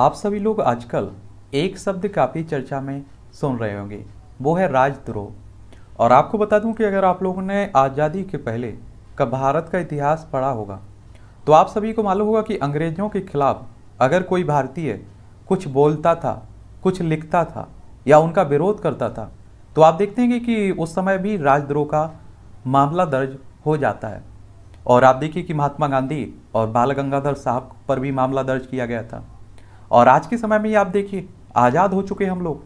आप सभी लोग आजकल एक शब्द काफ़ी चर्चा में सुन रहे होंगे वो है राजद्रोह और आपको बता दूं कि अगर आप लोगों ने आज़ादी के पहले का भारत का इतिहास पढ़ा होगा तो आप सभी को मालूम होगा कि अंग्रेज़ों के खिलाफ अगर कोई भारतीय कुछ बोलता था कुछ लिखता था या उनका विरोध करता था तो आप देखते हैं कि उस समय भी राजद्रोह का मामला दर्ज हो जाता है और आप देखिए कि महात्मा गांधी और बाल गंगाधर साहब पर भी मामला दर्ज किया गया था और आज के समय में ये आप देखिए आज़ाद हो चुके हम लोग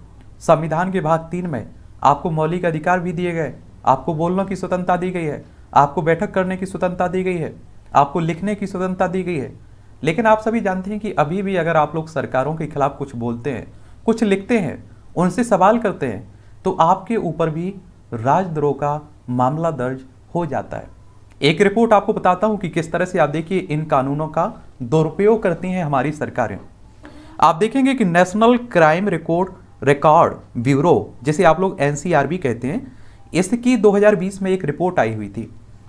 संविधान के भाग तीन में आपको मौलिक अधिकार भी दिए गए आपको बोलने की स्वतंत्रता दी गई है आपको बैठक करने की स्वतंत्रता दी गई है आपको लिखने की स्वतंत्रता दी गई है लेकिन आप सभी जानते हैं कि अभी भी अगर आप लोग सरकारों के खिलाफ कुछ बोलते हैं कुछ लिखते हैं उनसे सवाल करते हैं तो आपके ऊपर भी राजद्रोह का मामला दर्ज हो जाता है एक रिपोर्ट आपको बताता हूं कि किस तरह से आप देखिए इन कानूनों का दुरुपयोग करती हैं हमारी सरकारें आप देखेंगे कि national crime record record bureau जिसे आप लोग एन कहते हैं इसकी 2020 में एक रिपोर्ट आई हुई थी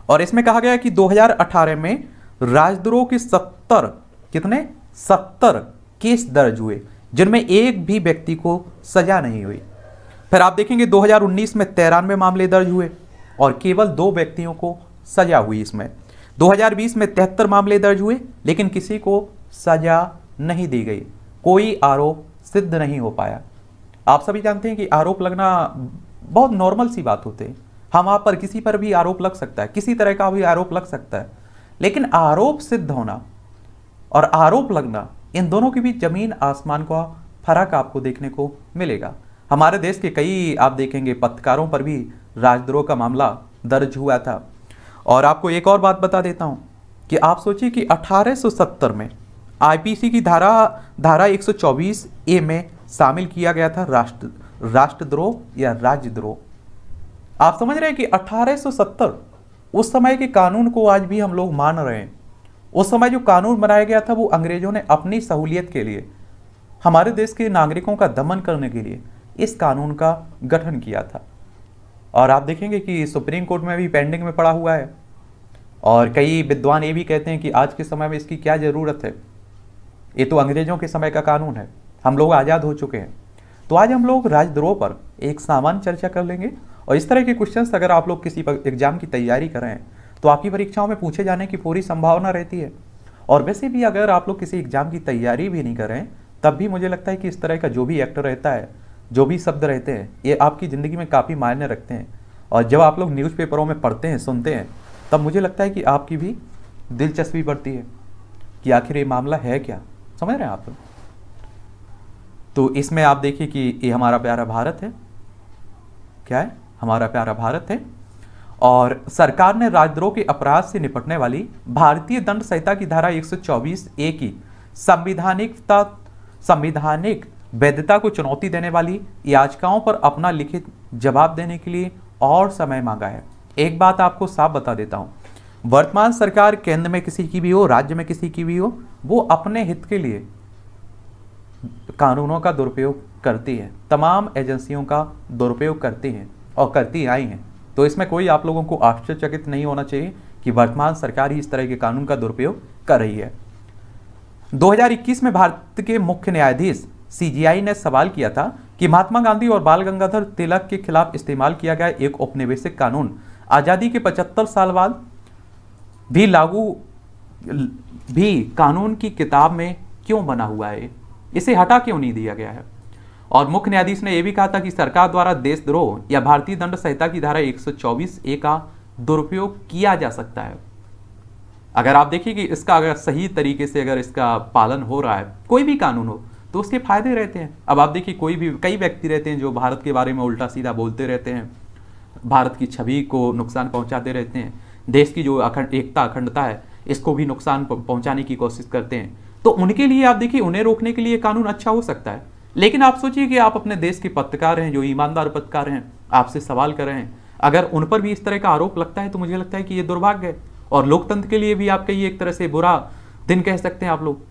और इसमें कहा गया कि 2018 में राजद्रोह के 70 कितने 70 केस दर्ज हुए जिनमें एक भी व्यक्ति को सजा नहीं हुई फिर आप देखेंगे 2019 में तिरानवे मामले दर्ज हुए और केवल दो व्यक्तियों को सजा हुई इसमें 2020 में तिहत्तर मामले दर्ज हुए लेकिन किसी को सजा नहीं दी गई कोई आरोप सिद्ध नहीं हो पाया आप सभी जानते हैं कि आरोप लगना बहुत नॉर्मल सी बात होते हैं हम आप पर किसी पर भी आरोप लग सकता है किसी तरह का भी आरोप लग सकता है लेकिन आरोप सिद्ध होना और आरोप लगना इन दोनों के बीच जमीन आसमान का फर्क आपको देखने को मिलेगा हमारे देश के कई आप देखेंगे पत्रकारों पर भी राजद्रोह का मामला दर्ज हुआ था और आपको एक और बात बता देता हूँ कि आप सोचिए कि 1870 में आईपीसी की धारा धारा 124 ए में शामिल किया गया था राष्ट्र राष्ट्रद्रोह या राज्यद्रोह आप समझ रहे हैं कि 1870 उस समय के कानून को आज भी हम लोग मान रहे हैं उस समय जो कानून बनाया गया था वो अंग्रेजों ने अपनी सहूलियत के लिए हमारे देश के नागरिकों का दमन करने के लिए इस कानून का गठन किया था और आप देखेंगे कि सुप्रीम कोर्ट में भी पेंडिंग में पड़ा हुआ है और कई विद्वान ये भी कहते हैं कि आज के समय में इसकी क्या ज़रूरत है ये तो अंग्रेजों के समय का कानून है हम लोग आज़ाद हो चुके हैं तो आज हम लोग राजद्रोह पर एक सामान्य चर्चा कर लेंगे और इस तरह के क्वेश्चंस अगर आप लोग किसी एग्जाम की तैयारी कर रहे हैं तो आपकी परीक्षाओं में पूछे जाने की पूरी संभावना रहती है और वैसे भी अगर आप लोग किसी एग्जाम की तैयारी भी नहीं कर रहे हैं तब भी मुझे लगता है कि इस तरह का जो भी एक्टर रहता है जो भी शब्द रहते हैं ये आपकी ज़िंदगी में काफ़ी मायने रखते हैं और जब आप लोग न्यूज़पेपरों में पढ़ते हैं सुनते हैं तब मुझे लगता है कि आपकी भी दिलचस्पी बढ़ती है कि आखिर ये मामला है क्या समझ रहे हैं आप तो इसमें आप देखिए कि ये हमारा प्यारा भारत है क्या है हमारा प्यारा भारत है और सरकार ने राजद्रोह के अपराध से निपटने वाली भारतीय दंड संहिता की धारा 124 ए की संविधानिकता संविधानिक वैधता को चुनौती देने वाली याचिकाओं पर अपना लिखित जवाब देने के लिए और समय मांगा है एक बात आपको साफ बता देता हूं वर्तमान सरकार केंद्र में किसी की भी हो राज्य में किसी की भी हो वो अपने हित के लिए कानूनों का दुरुपयोग करती है तमाम एजेंसियों का दुरुपयोग करती हैं और करती आई हैं तो इसमें कोई आप लोगों को आश्चर्यचकित नहीं होना चाहिए कि वर्तमान सरकार ही इस तरह के कानून का दुरुपयोग कर रही है 2021 में भारत के मुख्य न्यायाधीश सीजीआई ने सवाल किया था कि महात्मा गांधी और बाल गंगाधर तिलक के खिलाफ इस्तेमाल किया गया एक औपनिवेशिक कानून आज़ादी के 75 साल बाद भी लागू भी कानून की किताब में क्यों बना हुआ है इसे हटा क्यों नहीं दिया गया है और मुख्य न्यायाधीश ने यह भी कहा था कि सरकार द्वारा देशद्रोह या भारतीय दंड संहिता की धारा 124 ए का दुरुपयोग किया जा सकता है अगर आप देखिए कि इसका अगर सही तरीके से अगर इसका पालन हो रहा है कोई भी कानून हो तो उसके फायदे रहते हैं अब आप देखिए कोई भी कई व्यक्ति रहते हैं जो भारत के बारे में उल्टा सीधा बोलते रहते हैं भारत की छवि को नुकसान पहुंचाते रहते हैं देश की जो अखंड एकता अखंडता है इसको भी नुकसान पहुंचाने की कोशिश करते हैं तो उनके लिए आप देखिए उन्हें रोकने के लिए कानून अच्छा हो सकता है लेकिन आप सोचिए कि आप अपने देश के पत्रकार हैं जो ईमानदार पत्रकार हैं आपसे सवाल कर रहे हैं अगर उन पर भी इस तरह का आरोप लगता है तो मुझे लगता है कि ये दुर्भाग्य है और लोकतंत्र के लिए भी आपका ये एक तरह से बुरा दिन कह सकते हैं आप लोग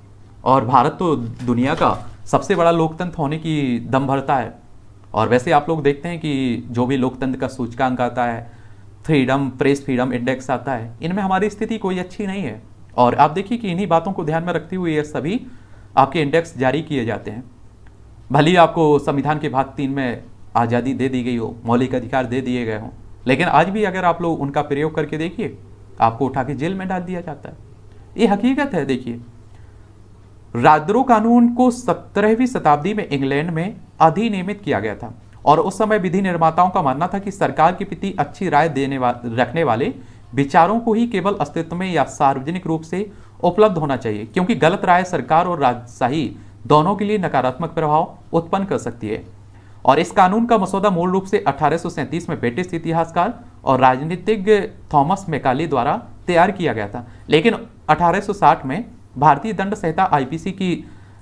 और भारत तो दुनिया का सबसे बड़ा लोकतंत्र होने की दम भरता है और वैसे आप लोग देखते हैं कि जो भी लोकतंत्र का सूचकांक आता है फ्रीडम प्रेस फ्रीडम इंडेक्स आता है इनमें हमारी स्थिति कोई अच्छी नहीं है और आप देखिए कि इन्हीं बातों को ध्यान में रखते हुए ये सभी आपके इंडेक्स जारी किए जाते हैं भले ही आपको संविधान के भाग तीन में आज़ादी दे दी गई हो मौलिक अधिकार दे दिए गए हों लेकिन आज भी अगर आप लोग उनका प्रयोग करके देखिए आपको उठा के जेल में डाल दिया जाता है ये हकीकत है देखिए राजद्रोह कानून को सत्रहवीं शताब्दी में इंग्लैंड में अधिनियमित किया गया था और उस समय विधि निर्माताओं का मानना था कि सरकार के प्रति अच्छी राय देने वा, रखने वाले विचारों को ही केवल अस्तित्व में या सार्वजनिक रूप से उपलब्ध होना चाहिए क्योंकि गलत राय सरकार और राजशाही दोनों के लिए नकारात्मक प्रभाव उत्पन्न कर सकती है और इस कानून का मसौदा मूल रूप से अठारह में ब्रिटिश इतिहासकार और राजनीतिज्ञ थॉमस मेकाली द्वारा तैयार किया गया था लेकिन 1860 में भारतीय दंड संहिता आईपीसी की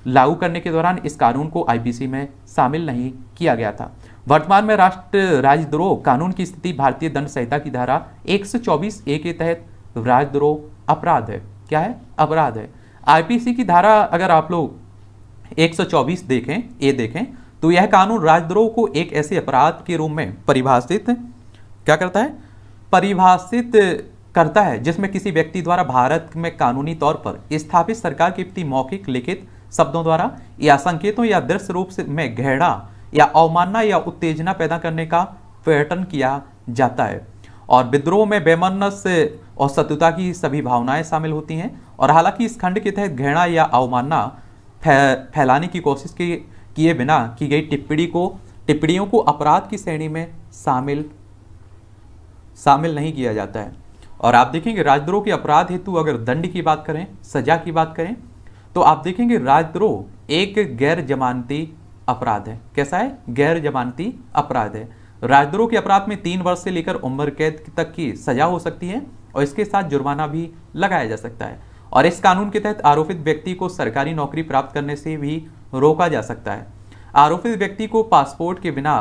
लागू करने के दौरान इस कानून को आईपीसी में शामिल नहीं किया गया था वर्तमान में राष्ट्र राजद्रोह कानून की स्थिति भारतीय दंड संहिता की धारा 124 ए के तहत राजद्रोह अपराध है क्या है अपराध है आईपीसी की धारा अगर आप लोग 124 देखें ए देखें तो यह कानून राजद्रोह को एक ऐसे अपराध के रूप में परिभाषित क्या करता है परिभाषित करता है जिसमें किसी व्यक्ति द्वारा भारत में कानूनी तौर पर स्थापित सरकार के प्रति मौखिक लिखित शब्दों द्वारा या संकेतों या दृश्य रूप से में गहरा या अवमानना या उत्तेजना पैदा करने का पर्यटन किया जाता है और विद्रोह में बेमनस और शत्रुता की सभी भावनाएं शामिल होती हैं और हालांकि इस खंड के तहत घृणा या अवमानना फैलाने की कोशिश की किए बिना की गई टिप्पणी को टिप्पणियों को अपराध की श्रेणी में शामिल शामिल नहीं किया जाता है और आप देखेंगे राजद्रोह के अपराध हेतु अगर दंड की बात करें सजा की बात करें तो आप देखेंगे राजद्रोह एक गैर जमानती अपराध है कैसा है गैर जमानती अपराध है राजद्रोह के अपराध में तीन वर्ष से लेकर उम्र कैद तक की सजा हो सकती है और इसके साथ जुर्माना भी लगाया जा सकता है और इस कानून के तहत आरोपित व्यक्ति को सरकारी नौकरी प्राप्त करने से भी रोका जा सकता है आरोपित व्यक्ति को पासपोर्ट के बिना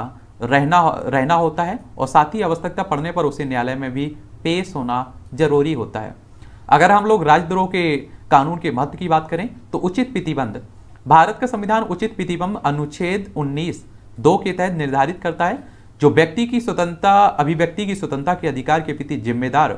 रहना रहना होता है और साथ ही आवश्यकता पड़ने पर उसे न्यायालय में भी पेश होना जरूरी होता है अगर हम लोग राजद्रोह के कानून के महत्व की बात करें तो उचित प्रतिबंध भारत का संविधान उचित प्रतिबंध अनुच्छेद 19 दो के तहत निर्धारित करता है जो व्यक्ति की स्वतंत्रता अभिव्यक्ति की स्वतंत्रता के अधिकार के प्रति जिम्मेदार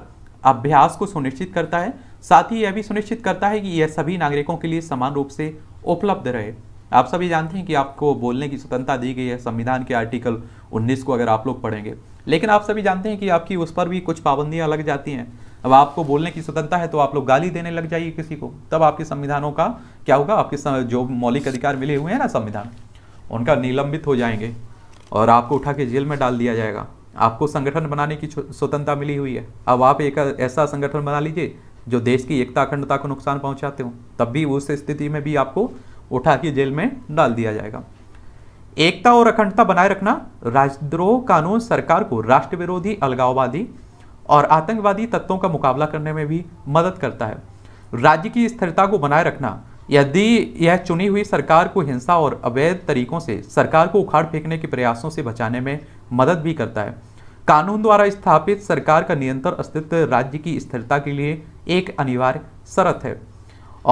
अभ्यास को सुनिश्चित करता है साथ ही यह भी सुनिश्चित करता है कि यह सभी नागरिकों के लिए समान रूप से उपलब्ध रहे आप सभी जानते हैं कि आपको बोलने की स्वतंत्रता दी गई है संविधान के आर्टिकल 19 को अगर आप लोग पढ़ेंगे लेकिन आप सभी जानते हैं कि आपकी उस पर भी कुछ पाबंदियां लग जाती हैं अब आपको बोलने की स्वतंत्रता है तो आप लोग गाली देने लग जाइए किसी को तब आपके संविधानों का क्या होगा आपके जो मौलिक अधिकार मिले हुए हैं ना संविधान उनका निलंबित हो जाएंगे और आपको उठा के जेल में डाल दिया जाएगा आपको संगठन बनाने की स्वतंत्रता मिली हुई है अब आप एक ऐसा संगठन बना लीजिए जो देश की एकता अखंडता को नुकसान पहुंचाते हो तब भी उस स्थिति में भी आपको उठा के जेल में डाल दिया जाएगा एकता और अखंडता बनाए रखना राजद्रोह कानून सरकार को राष्ट्र विरोधी अलगाववादी और आतंकवादी तत्वों का मुकाबला करने में भी मदद करता है राज्य की स्थिरता को बनाए रखना यदि यह चुनी हुई सरकार को हिंसा और अवैध तरीकों से सरकार को उखाड़ फेंकने के प्रयासों से बचाने में मदद भी करता है कानून द्वारा स्थापित सरकार का नियंत्रण अस्तित्व राज्य की स्थिरता के लिए एक अनिवार्य शरत है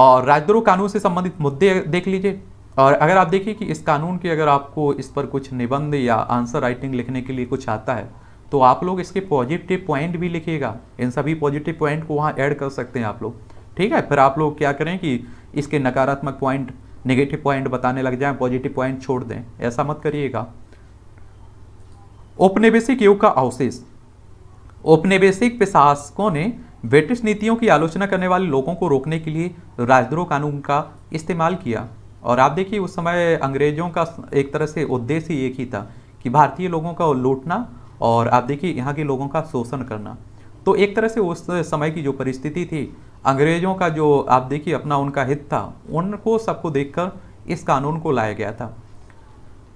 और राजद्रोह कानून से संबंधित मुद्दे देख लीजिए और अगर आप देखिए कि इस कानून के अगर आपको इस पर कुछ निबंध या आंसर राइटिंग लिखने के लिए कुछ आता है तो आप लोग इसके पॉजिटिव पॉइंट भी लिखिएगा इन सभी पॉजिटिव पॉइंट को वहाँ ऐड कर सकते हैं आप लोग ठीक है फिर आप लोग क्या करें कि इसके नकारात्मक पॉइंट नेगेटिव पॉइंट बताने लग जाएं पॉजिटिव पॉइंट छोड़ दें ऐसा मत करिएगा औपनिवेशिक युग का अवशेष औपनिवेशिक प्रशासकों ने ब्रिटिश नीतियों की आलोचना करने वाले लोगों को रोकने के लिए राजद्रोह कानून का इस्तेमाल किया और आप देखिए उस समय अंग्रेजों का एक तरह से उद्देश्य एक ही था कि भारतीय लोगों का लूटना और आप देखिए यहाँ के लोगों का शोषण करना तो एक तरह से उस समय की जो परिस्थिति थी अंग्रेज़ों का जो आप देखिए अपना उनका हित था उनको सबको देखकर इस कानून को लाया गया था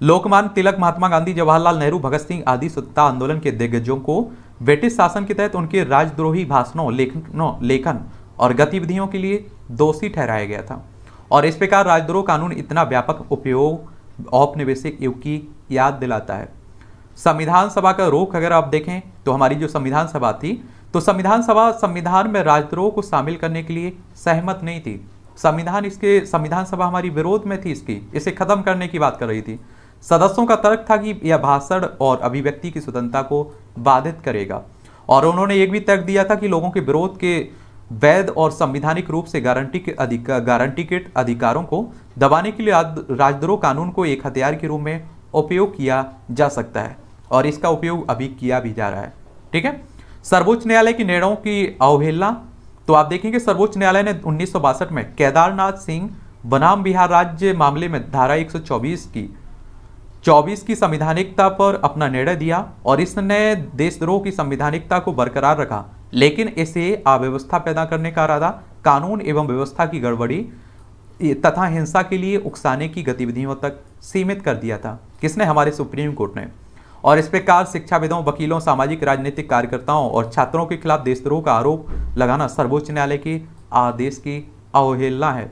लोकमान तिलक महात्मा गांधी जवाहरलाल नेहरू भगत सिंह आदि स्वतंत्रता आंदोलन के दिग्गजों को ब्रिटिश शासन के तहत उनके राजद्रोही भाषणों लेखनों लेखन और गतिविधियों के लिए दोषी ठहराया गया था और इस प्रकार राजद्रोह कानून इतना व्यापक उपयोग औपनिवेशिक युग की याद दिलाता है संविधान सभा का रोख अगर आप देखें तो हमारी जो संविधान सभा थी तो संविधान सभा संविधान में राजद्रोह को शामिल करने के लिए सहमत नहीं थी संविधान इसके संविधान सभा हमारी विरोध में थी इसकी इसे खत्म करने की बात कर रही थी सदस्यों का तर्क था कि यह भाषण और अभिव्यक्ति की स्वतंत्रता को बाधित करेगा और उन्होंने एक भी तर्क दिया था कि लोगों के विरोध के वैध और संविधानिक रूप से गारंटी के अधिकार गारंटीकृत अधिकारों को दबाने के लिए राजद्रोह कानून को एक हथियार के रूप में उपयोग किया जा सकता है और इसका उपयोग अभी किया भी जा रहा है ठीक है सर्वोच्च न्यायालय के निर्णयों की अवहेलना तो आप देखेंगे सर्वोच्च न्यायालय ने उन्नीस में केदारनाथ सिंह बनाम बिहार राज्य मामले में धारा 124 की 24 की संविधानिकता पर अपना निर्णय दिया और इसने देशद्रोह की संविधानिकता को बरकरार रखा लेकिन इसे अव्यवस्था पैदा करने का इरादा कानून एवं व्यवस्था की गड़बड़ी तथा हिंसा के लिए उकसाने की गतिविधियों तक सीमित कर दिया था किसने हमारे सुप्रीम कोर्ट ने और इस पे कार शिक्षाविदों वकीलों सामाजिक राजनीतिक कार्यकर्ताओं और छात्रों के खिलाफ देशद्रोह का आरोप लगाना सर्वोच्च न्यायालय के आदेश की अवहेलना है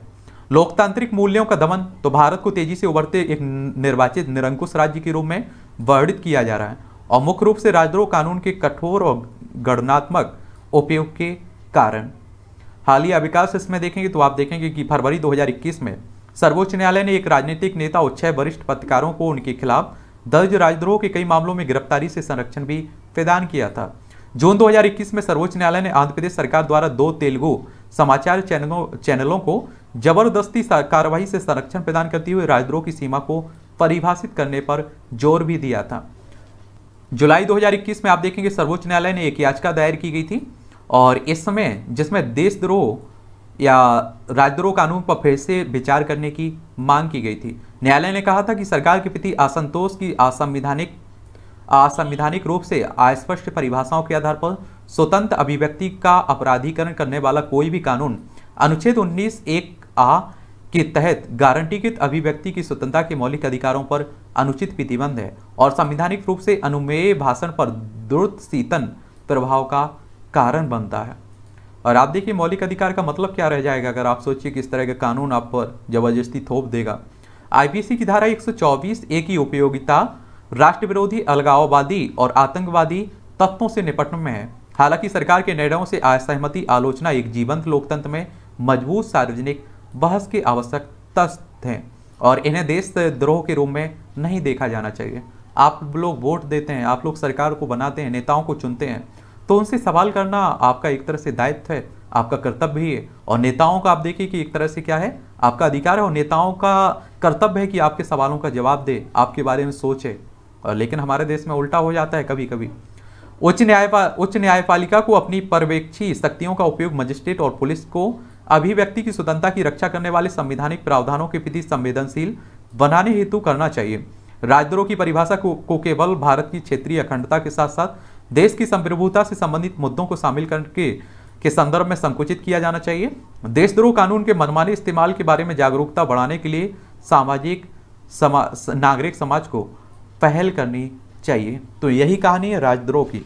लोकतांत्रिक मूल्यों का दमन तो भारत को तेजी से उभरते एक निर्वाचित निरंकुश राज्य के रूप में वर्णित किया जा रहा है और मुख्य रूप से राजद्रोह कानून के कठोर और गणनात्मक उपयोग के कारण हालिया विकास इसमें देखेंगे तो आप देखेंगे कि फरवरी 2021 में सर्वोच्च न्यायालय ने एक राजनीतिक नेता और छह वरिष्ठ पत्रकारों को उनके खिलाफ दर्ज राजद्रोह के कई मामलों में गिरफ्तारी से संरक्षण भी प्रदान किया था जून 2021 में सर्वोच्च न्यायालय ने आंध्र प्रदेश सरकार द्वारा दो तेलुगु समाचार चैनलों चैनलों को जबरदस्ती कार्रवाई से संरक्षण प्रदान करते हुए राजद्रोह की सीमा को परिभाषित करने पर जोर भी दिया था जुलाई 2021 में आप देखेंगे सर्वोच्च न्यायालय ने एक याचिका दायर की गई थी और इस समय जिसमें देशद्रोह या राजद्रोह कानून पर फिर से विचार करने की मांग की गई थी न्यायालय ने कहा था कि सरकार के प्रति असंतोष की असंवैधानिक असंवैधानिक रूप से अस्पष्ट परिभाषाओं के आधार पर स्वतंत्र अभिव्यक्ति का अपराधीकरण करने वाला कोई भी कानून अनुच्छेद उन्नीस एक आ के तहत गारंटीकृत अभिव्यक्ति की स्वतंत्रता के मौलिक अधिकारों पर अनुचित प्रतिबंध है और संवैधानिक रूप से अनुमेय भाषण पर द्रुत शीतन प्रभाव का कारण बनता है और आप देखिए मौलिक अधिकार का मतलब क्या रह जाएगा अगर आप सोचिए किस तरह का कानून आप पर जबरदस्ती थोप देगा आईपीसी की धारा 124 ए की उपयोगिता राष्ट्र विरोधी अलगाववादी और आतंकवादी तत्वों से निपटने में है हालांकि सरकार के निर्णयों से असहमति आलोचना एक जीवंत लोकतंत्र में मजबूत सार्वजनिक बहस की आवश्यक तस्त हैं और इन्हें देशद्रोह के रूप में नहीं देखा जाना चाहिए आप लोग वोट देते हैं आप लोग सरकार को बनाते हैं नेताओं को चुनते हैं तो उनसे सवाल करना आपका एक तरह से दायित्व है आपका कर्तव्य ही है और नेताओं का आप देखिए कि एक तरह से क्या है आपका अधिकार है और नेताओं का कर्तव्य है कि आपके सवालों का जवाब दे आपके बारे में सोचे और लेकिन हमारे देश में उल्टा हो जाता है कभी कभी उच्च न्यायपाल उच्च न्यायपालिका को अपनी पर्यवेक्षी शक्तियों का उपयोग मजिस्ट्रेट और पुलिस को अभिव्यक्ति की स्वतंत्रता की रक्षा करने वाले संवैधानिक प्रावधानों के प्रति संवेदनशील बनाने हेतु करना चाहिए राजद्रोह की परिभाषा को, को केवल भारत की क्षेत्रीय अखंडता के साथ साथ देश की संप्रभुता से संबंधित मुद्दों को शामिल करके के संदर्भ में संकुचित किया जाना चाहिए देशद्रोह कानून के मनमाने इस्तेमाल के बारे में जागरूकता बढ़ाने के लिए सामाजिक समा, नागरिक समाज को पहल करनी चाहिए तो यही कहानी है राजद्रोह की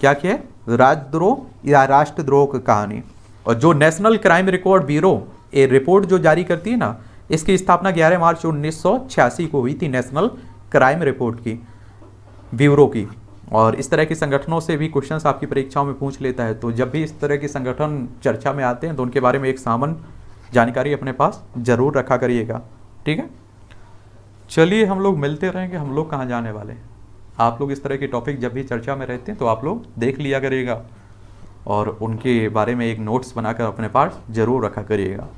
क्या क्या है राजद्रोह या राष्ट्रद्रोह की कहानी और जो नेशनल क्राइम रिकॉर्ड ब्यूरो ये रिपोर्ट जो जारी करती है ना इसकी स्थापना 11 मार्च 1986 को हुई थी नेशनल क्राइम रिपोर्ट की ब्यूरो की और इस तरह के संगठनों से भी क्वेश्चंस आपकी परीक्षाओं में पूछ लेता है तो जब भी इस तरह के संगठन चर्चा में आते हैं तो उनके बारे में एक सामान जानकारी अपने पास जरूर रखा करिएगा ठीक है चलिए हम लोग मिलते रहेंगे हम लोग कहाँ जाने वाले हैं आप लोग इस तरह के टॉपिक जब भी चर्चा में रहते हैं तो आप लोग देख लिया करिएगा और उनके बारे में एक नोट्स बनाकर अपने पास जरूर रखा करिएगा